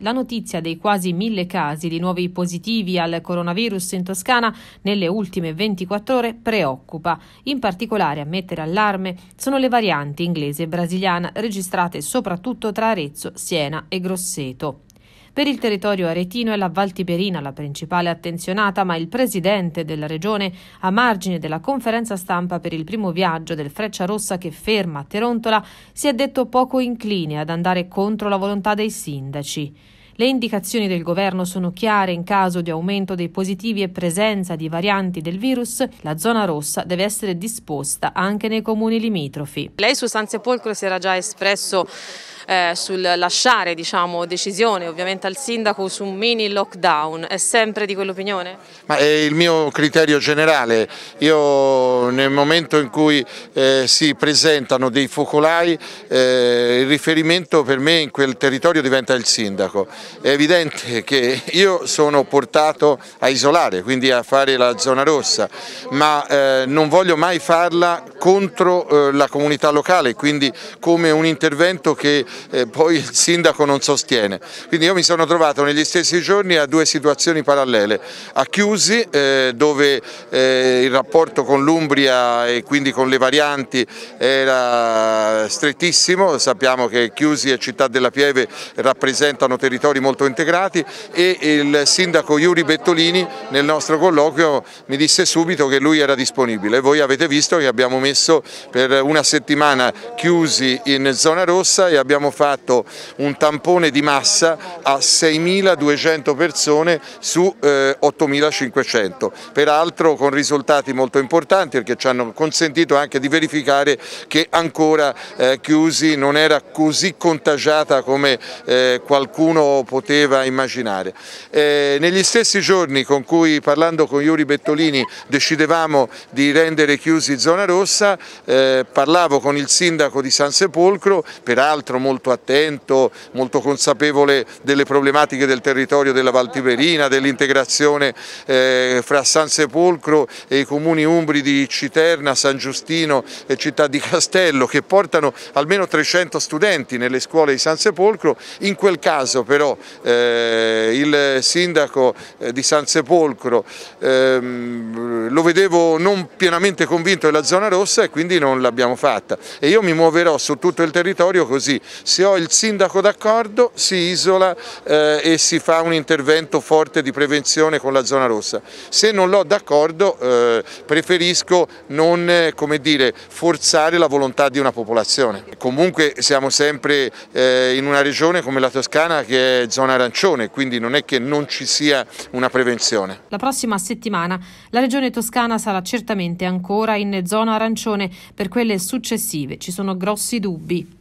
La notizia dei quasi mille casi di nuovi positivi al coronavirus in Toscana nelle ultime 24 ore preoccupa. In particolare a mettere allarme sono le varianti inglese e brasiliana registrate soprattutto tra Arezzo, Siena e Grosseto. Per il territorio aretino è la Valtiberina la principale attenzionata, ma il presidente della regione, a margine della conferenza stampa per il primo viaggio del Freccia Rossa che ferma a Terontola, si è detto poco incline ad andare contro la volontà dei sindaci. Le indicazioni del governo sono chiare, in caso di aumento dei positivi e presenza di varianti del virus, la zona rossa deve essere disposta anche nei comuni limitrofi. Lei su San Sepolcro si era già espresso eh, sul lasciare diciamo, decisione ovviamente al sindaco su un mini lockdown, è sempre di quell'opinione? Ma è il mio criterio generale, io nel momento in cui eh, si presentano dei focolai eh, il riferimento per me in quel territorio diventa il sindaco, è evidente che io sono portato a isolare, quindi a fare la zona rossa, ma eh, non voglio mai farla contro eh, la comunità locale, quindi come un intervento che eh, poi il sindaco non sostiene. Quindi io mi sono trovato negli stessi giorni a due situazioni parallele, a Chiusi eh, dove il rapporto con l'Umbria e quindi con le varianti era strettissimo, sappiamo che Chiusi e Città della Pieve rappresentano territori molto integrati e il sindaco Iuri Bettolini nel nostro colloquio mi disse subito che lui era disponibile. Voi avete visto che abbiamo messo adesso per una settimana chiusi in zona rossa e abbiamo fatto un tampone di massa a 6.200 persone su 8.500, eh, peraltro con risultati molto importanti perché ci hanno consentito anche di verificare che ancora eh, chiusi non era così contagiata come eh, qualcuno poteva immaginare. negli stessi giorni con cui parlando con Iuri Bettolini decidevamo di rendere chiusi zona rossa messa, eh, parlavo con il sindaco di San Sepolcro, peraltro molto attento, molto consapevole delle problematiche del territorio della Valtiverina, dell'integrazione eh, fra San Sepolcro e i comuni umbri di Citerna, San Giustino e Città di Castello che portano almeno 300 studenti nelle scuole di San Sepolcro, in quel caso però eh, il sindaco eh, di San Sepolcro ehm, lo vedevo non pienamente convinto della zona rossa rossa e quindi non l'abbiamo fatta e io mi muoverò su tutto il territorio così, se ho il sindaco d'accordo si isola eh, e si fa un intervento forte di prevenzione con la zona rossa, se non l'ho d'accordo eh, preferisco non eh, dire, forzare la volontà di una popolazione. Comunque siamo sempre eh, in una regione come la Toscana che è zona arancione, quindi non è che non ci sia una prevenzione. La prossima settimana la regione toscana sarà certamente ancora in zona arancione arancione per quelle successive. Ci sono grossi dubbi.